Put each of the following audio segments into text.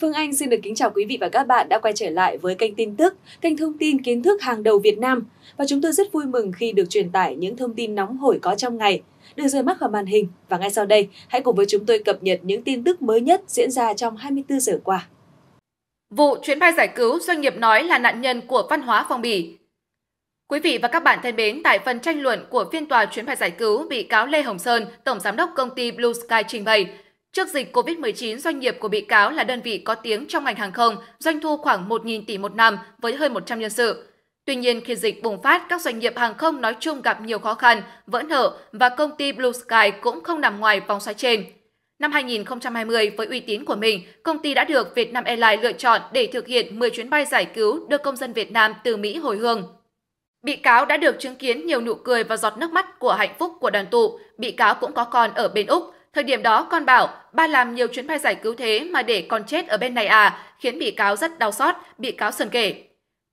Phương Anh xin được kính chào quý vị và các bạn đã quay trở lại với kênh tin tức, kênh thông tin kiến thức hàng đầu Việt Nam. Và chúng tôi rất vui mừng khi được truyền tải những thông tin nóng hổi có trong ngày, được rời mắt khỏi màn hình. Và ngay sau đây, hãy cùng với chúng tôi cập nhật những tin tức mới nhất diễn ra trong 24 giờ qua. Vụ chuyến bay giải cứu doanh nghiệp nói là nạn nhân của văn hóa phong bì. Quý vị và các bạn thân mến, tại phần tranh luận của phiên tòa chuyến bay giải cứu, bị cáo Lê Hồng Sơn, Tổng Giám đốc công ty Blue Sky trình bày, Trước dịch COVID-19, doanh nghiệp của bị cáo là đơn vị có tiếng trong ngành hàng không, doanh thu khoảng 1.000 tỷ một năm với hơn 100 nhân sự. Tuy nhiên, khi dịch bùng phát, các doanh nghiệp hàng không nói chung gặp nhiều khó khăn, vỡ nợ và công ty Blue Sky cũng không nằm ngoài vòng xoáy trên. Năm 2020, với uy tín của mình, công ty đã được Vietnam Airlines lựa chọn để thực hiện 10 chuyến bay giải cứu đưa công dân Việt Nam từ Mỹ hồi hương. Bị cáo đã được chứng kiến nhiều nụ cười và giọt nước mắt của hạnh phúc của đoàn tụ. Bị cáo cũng có con ở bên Úc, Thời điểm đó con bảo, ba làm nhiều chuyến bay giải cứu thế mà để con chết ở bên này à, khiến bị cáo rất đau xót, bị cáo sần kể.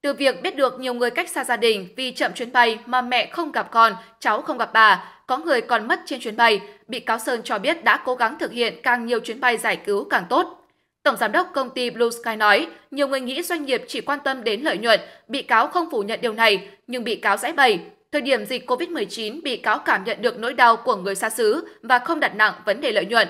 Từ việc biết được nhiều người cách xa gia đình vì chậm chuyến bay mà mẹ không gặp con, cháu không gặp bà, có người còn mất trên chuyến bay, bị cáo Sơn cho biết đã cố gắng thực hiện càng nhiều chuyến bay giải cứu càng tốt. Tổng giám đốc công ty Blue Sky nói, nhiều người nghĩ doanh nghiệp chỉ quan tâm đến lợi nhuận, bị cáo không phủ nhận điều này, nhưng bị cáo giải bày, Thời điểm dịch COVID-19, bị cáo cảm nhận được nỗi đau của người xa xứ và không đặt nặng vấn đề lợi nhuận.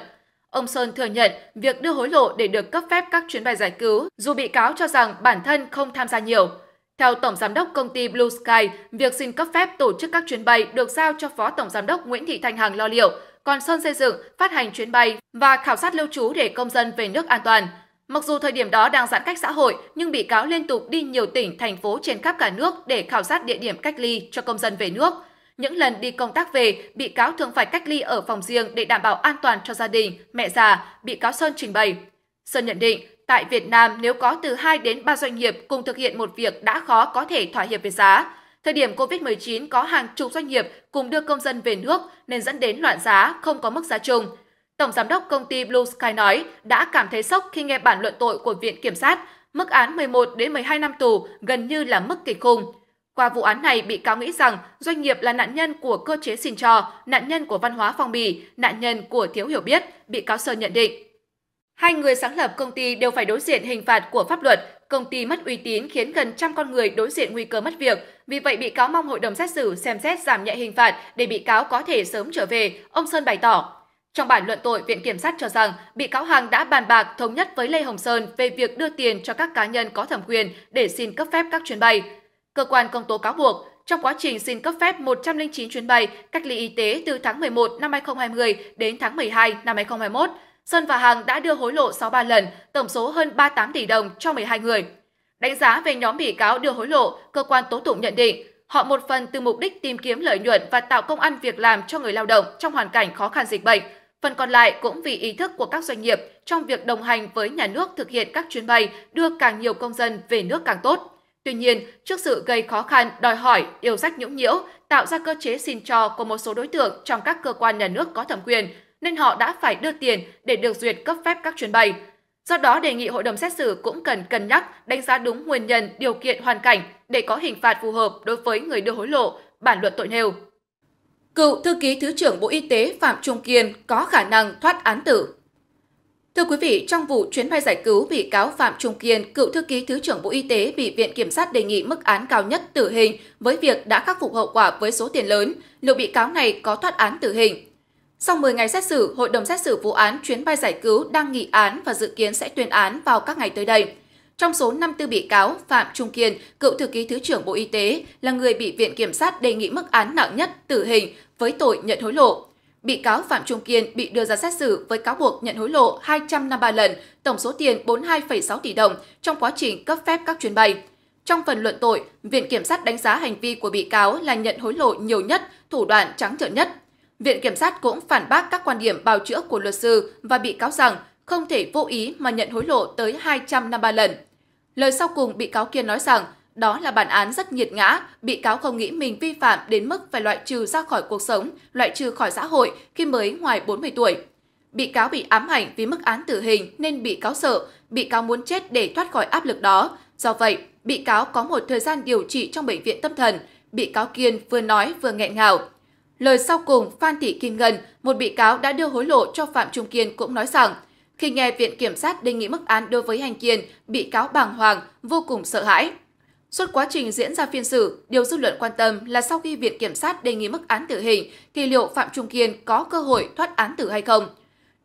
Ông Sơn thừa nhận việc đưa hối lộ để được cấp phép các chuyến bay giải cứu, dù bị cáo cho rằng bản thân không tham gia nhiều. Theo Tổng Giám đốc công ty Blue Sky, việc xin cấp phép tổ chức các chuyến bay được giao cho Phó Tổng Giám đốc Nguyễn Thị Thanh Hằng lo liệu, còn Sơn xây dựng, phát hành chuyến bay và khảo sát lưu trú để công dân về nước an toàn – Mặc dù thời điểm đó đang giãn cách xã hội, nhưng bị cáo liên tục đi nhiều tỉnh, thành phố trên khắp cả nước để khảo sát địa điểm cách ly cho công dân về nước. Những lần đi công tác về, bị cáo thường phải cách ly ở phòng riêng để đảm bảo an toàn cho gia đình, mẹ già, bị cáo Sơn trình bày. Sơn nhận định, tại Việt Nam nếu có từ 2 đến 3 doanh nghiệp cùng thực hiện một việc đã khó có thể thỏa hiệp về giá. Thời điểm COVID-19 có hàng chục doanh nghiệp cùng đưa công dân về nước nên dẫn đến loạn giá, không có mức giá chung. Tổng giám đốc công ty Blue Sky nói đã cảm thấy sốc khi nghe bản luận tội của Viện Kiểm sát, mức án 11 đến 12 năm tù gần như là mức kịch khung. Qua vụ án này, bị cáo nghĩ rằng doanh nghiệp là nạn nhân của cơ chế xin cho, nạn nhân của văn hóa phong bì, nạn nhân của thiếu hiểu biết, bị cáo Sơn nhận định. Hai người sáng lập công ty đều phải đối diện hình phạt của pháp luật, công ty mất uy tín khiến gần trăm con người đối diện nguy cơ mất việc. Vì vậy, bị cáo mong hội đồng xét xử xem xét giảm nhẹ hình phạt để bị cáo có thể sớm trở về, ông Sơn bày tỏ. Trong bản luận tội, Viện Kiểm sát cho rằng bị cáo Hằng đã bàn bạc thống nhất với Lê Hồng Sơn về việc đưa tiền cho các cá nhân có thẩm quyền để xin cấp phép các chuyến bay. Cơ quan công tố cáo buộc, trong quá trình xin cấp phép 109 chuyến bay cách ly y tế từ tháng 11 năm 2020 đến tháng 12 năm 2021, Sơn và Hằng đã đưa hối lộ 63 lần, tổng số hơn 38 tỷ đồng cho 12 người. Đánh giá về nhóm bị cáo đưa hối lộ, cơ quan tố tụng nhận định họ một phần từ mục đích tìm kiếm lợi nhuận và tạo công ăn việc làm cho người lao động trong hoàn cảnh khó khăn dịch bệnh – Phần còn lại cũng vì ý thức của các doanh nghiệp trong việc đồng hành với nhà nước thực hiện các chuyến bay đưa càng nhiều công dân về nước càng tốt. Tuy nhiên, trước sự gây khó khăn, đòi hỏi, yêu sách nhũng nhiễu, tạo ra cơ chế xin cho của một số đối tượng trong các cơ quan nhà nước có thẩm quyền, nên họ đã phải đưa tiền để được duyệt cấp phép các chuyến bay. Do đó, đề nghị hội đồng xét xử cũng cần cân nhắc, đánh giá đúng nguyên nhân, điều kiện, hoàn cảnh để có hình phạt phù hợp đối với người đưa hối lộ, bản luận tội nêu cựu thư ký Thứ trưởng Bộ Y tế Phạm Trung Kiên có khả năng thoát án tử. Thưa quý vị, trong vụ chuyến bay giải cứu bị cáo Phạm Trung Kiên, cựu thư ký Thứ trưởng Bộ Y tế bị Viện Kiểm sát đề nghị mức án cao nhất tử hình với việc đã khắc phục hậu quả với số tiền lớn, liệu bị cáo này có thoát án tử hình? Sau 10 ngày xét xử, Hội đồng xét xử vụ án chuyến bay giải cứu đang nghị án và dự kiến sẽ tuyên án vào các ngày tới đây. Trong số 54 bị cáo, Phạm Trung Kiên, cựu thư ký Thứ trưởng Bộ Y tế, là người bị Viện Kiểm sát đề nghị mức án nặng nhất tử hình với tội nhận hối lộ. Bị cáo Phạm Trung Kiên bị đưa ra xét xử với cáo buộc nhận hối lộ 253 lần, tổng số tiền 42,6 tỷ đồng trong quá trình cấp phép các chuyến bay. Trong phần luận tội, Viện Kiểm sát đánh giá hành vi của bị cáo là nhận hối lộ nhiều nhất, thủ đoạn trắng trợn nhất. Viện Kiểm sát cũng phản bác các quan điểm bào chữa của luật sư và bị cáo rằng không thể vô ý mà nhận hối lộ tới 253 lần. Lời sau cùng bị cáo Kiên nói rằng đó là bản án rất nhiệt ngã, bị cáo không nghĩ mình vi phạm đến mức phải loại trừ ra khỏi cuộc sống, loại trừ khỏi xã hội khi mới ngoài 40 tuổi. Bị cáo bị ám ảnh vì mức án tử hình nên bị cáo sợ, bị cáo muốn chết để thoát khỏi áp lực đó. Do vậy, bị cáo có một thời gian điều trị trong bệnh viện tâm thần, bị cáo Kiên vừa nói vừa nghẹn ngào. Lời sau cùng, Phan Thị Kim Ngân, một bị cáo đã đưa hối lộ cho Phạm Trung Kiên cũng nói rằng khi nghe Viện Kiểm sát đề nghị mức án đối với Hành Kiên, bị cáo bàng hoàng, vô cùng sợ hãi. Suốt quá trình diễn ra phiên xử, điều dư luận quan tâm là sau khi Viện Kiểm sát đề nghị mức án tử hình, thì liệu Phạm Trung Kiên có cơ hội thoát án tử hay không?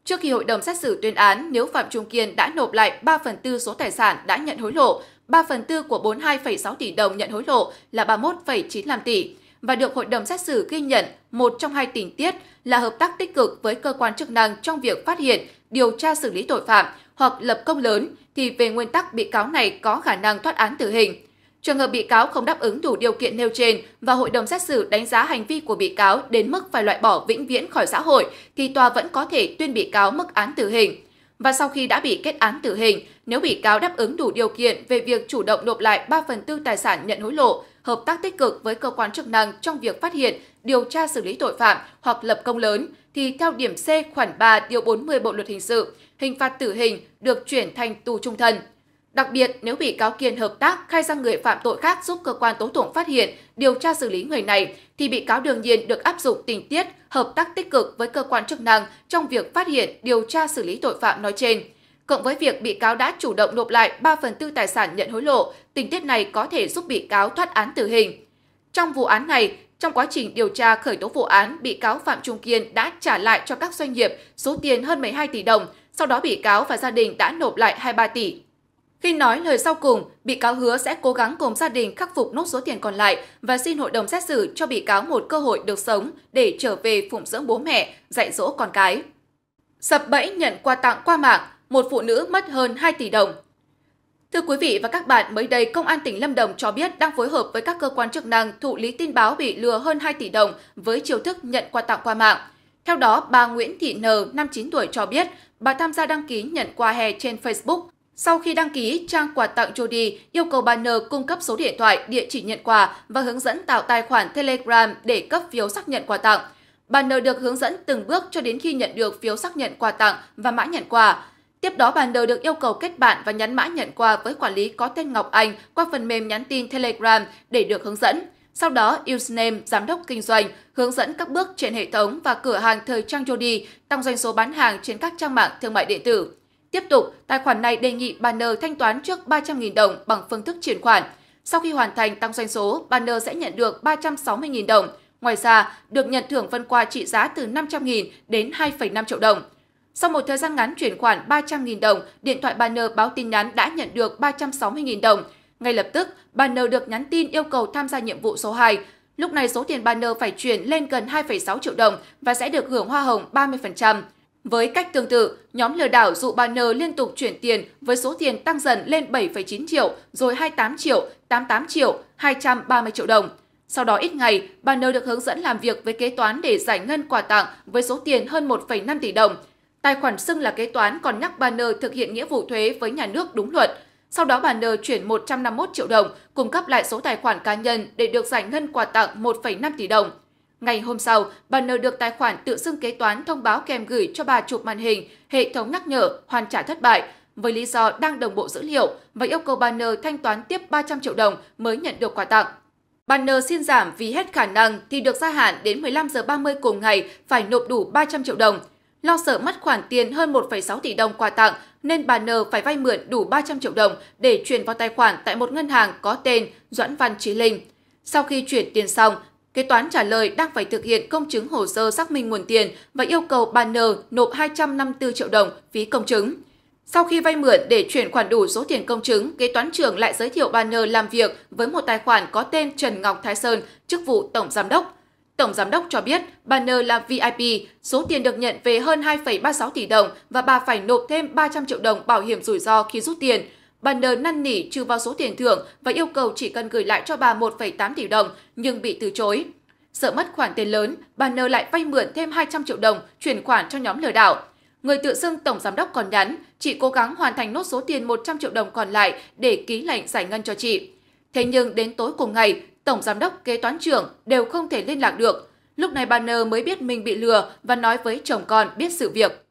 Trước khi hội đồng xét xử tuyên án, nếu Phạm Trung Kiên đã nộp lại 3 phần tư số tài sản đã nhận hối lộ, 3 phần tư của 42,6 tỷ đồng nhận hối lộ là 31,95 tỷ, và được hội đồng xét xử ghi nhận một trong hai tình tiết là hợp tác tích cực với cơ quan chức năng trong việc phát hiện, điều tra xử lý tội phạm hoặc lập công lớn thì về nguyên tắc bị cáo này có khả năng thoát án tử hình. Trường hợp bị cáo không đáp ứng đủ điều kiện nêu trên và hội đồng xét xử đánh giá hành vi của bị cáo đến mức phải loại bỏ vĩnh viễn khỏi xã hội thì tòa vẫn có thể tuyên bị cáo mức án tử hình. Và sau khi đã bị kết án tử hình, nếu bị cáo đáp ứng đủ điều kiện về việc chủ động nộp lại 3 phần tư tài sản nhận hối lộ, hợp tác tích cực với cơ quan chức năng trong việc phát hiện, điều tra xử lý tội phạm hoặc lập công lớn, thì theo điểm C khoản 3 điều 40 Bộ Luật Hình sự, hình phạt tử hình được chuyển thành tù trung thân. Đặc biệt, nếu bị cáo Kiên hợp tác khai ra người phạm tội khác giúp cơ quan tố tụng phát hiện, điều tra xử lý người này, thì bị cáo đương nhiên được áp dụng tình tiết hợp tác tích cực với cơ quan chức năng trong việc phát hiện, điều tra xử lý tội phạm nói trên. Cộng với việc bị cáo đã chủ động nộp lại 3 phần tư tài sản nhận hối lộ, tình tiết này có thể giúp bị cáo thoát án tử hình. Trong vụ án này, trong quá trình điều tra khởi tố vụ án, bị cáo Phạm Trung Kiên đã trả lại cho các doanh nghiệp số tiền hơn 12 tỷ đồng, sau đó bị cáo và gia đình đã nộp lại 23 tỷ. Khi nói lời sau cùng, bị cáo hứa sẽ cố gắng cùng gia đình khắc phục nốt số tiền còn lại và xin hội đồng xét xử cho bị cáo một cơ hội được sống để trở về phụng dưỡng bố mẹ, dạy dỗ con cái. Sập bẫy nhận quà tặng qua mạng, một phụ nữ mất hơn 2 tỷ đồng. Thưa quý vị và các bạn, mới đây Công an tỉnh Lâm Đồng cho biết đang phối hợp với các cơ quan chức năng thụ lý tin báo bị lừa hơn 2 tỷ đồng với chiêu thức nhận quà tặng qua mạng. Theo đó, bà Nguyễn Thị N, 59 tuổi cho biết, bà tham gia đăng ký nhận quà hè trên Facebook. Sau khi đăng ký, trang quà tặng Jody yêu cầu bà N cung cấp số điện thoại, địa chỉ nhận quà và hướng dẫn tạo tài khoản Telegram để cấp phiếu xác nhận quà tặng. Bà N được hướng dẫn từng bước cho đến khi nhận được phiếu xác nhận quà tặng và mã nhận quà. Tiếp đó, bà N được yêu cầu kết bạn và nhắn mã nhận quà với quản lý có tên Ngọc Anh qua phần mềm nhắn tin Telegram để được hướng dẫn. Sau đó, username giám đốc kinh doanh hướng dẫn các bước trên hệ thống và cửa hàng thời trang Jody tăng doanh số bán hàng trên các trang mạng thương mại điện tử. Tiếp tục, tài khoản này đề nghị bà N thanh toán trước 300.000 đồng bằng phương thức chuyển khoản. Sau khi hoàn thành tăng doanh số, bà N sẽ nhận được 360.000 đồng. Ngoài ra, được nhận thưởng phân quà trị giá từ 500.000 đến 2,5 triệu đồng. Sau một thời gian ngắn chuyển khoản 300.000 đồng, điện thoại bà N báo tin nhắn đã nhận được 360.000 đồng. Ngay lập tức, bà N được nhắn tin yêu cầu tham gia nhiệm vụ số 2. Lúc này số tiền bà N phải chuyển lên gần 2,6 triệu đồng và sẽ được hưởng hoa hồng 30%. Với cách tương tự, nhóm lừa đảo dụ bà N liên tục chuyển tiền với số tiền tăng dần lên 7,9 triệu, rồi 28 triệu, 88 triệu, 230 triệu đồng. Sau đó ít ngày, bà N được hướng dẫn làm việc với kế toán để giải ngân quà tặng với số tiền hơn 1,5 tỷ đồng. Tài khoản xưng là kế toán còn nhắc bà N thực hiện nghĩa vụ thuế với nhà nước đúng luật. Sau đó bà N chuyển 151 triệu đồng, cung cấp lại số tài khoản cá nhân để được giải ngân quà tặng 1,5 tỷ đồng. Ngày hôm sau, bà N được tài khoản tự xưng kế toán thông báo kèm gửi cho bà chụp màn hình, hệ thống nhắc nhở hoàn trả thất bại với lý do đang đồng bộ dữ liệu và yêu cầu bà N thanh toán tiếp 300 triệu đồng mới nhận được quà tặng. Bà N xin giảm vì hết khả năng thì được gia hạn đến 15 giờ 30 cùng ngày phải nộp đủ 300 triệu đồng. Lo sợ mất khoản tiền hơn 1,6 tỷ đồng quà tặng nên bà N phải vay mượn đủ 300 triệu đồng để chuyển vào tài khoản tại một ngân hàng có tên Doãn Văn Chí Linh. Sau khi chuyển tiền xong, kế toán trả lời đang phải thực hiện công chứng hồ sơ xác minh nguồn tiền và yêu cầu bà N nộp 254 triệu đồng phí công chứng. Sau khi vay mượn để chuyển khoản đủ số tiền công chứng, kế toán trưởng lại giới thiệu bà N làm việc với một tài khoản có tên Trần Ngọc Thái Sơn, chức vụ tổng giám đốc. Tổng Giám đốc cho biết bà N là VIP, số tiền được nhận về hơn 2,36 tỷ đồng và bà phải nộp thêm 300 triệu đồng bảo hiểm rủi ro khi rút tiền. Banner năn nỉ trừ vào số tiền thưởng và yêu cầu chỉ cần gửi lại cho bà 1,8 tỷ đồng, nhưng bị từ chối. Sợ mất khoản tiền lớn, bà N lại vay mượn thêm 200 triệu đồng chuyển khoản cho nhóm lừa đảo. Người tự xưng Tổng Giám đốc còn nhắn, chị cố gắng hoàn thành nốt số tiền 100 triệu đồng còn lại để ký lệnh giải ngân cho chị. Thế nhưng đến tối cùng ngày, tổng giám đốc, kế toán trưởng đều không thể liên lạc được. Lúc này bà N mới biết mình bị lừa và nói với chồng con biết sự việc.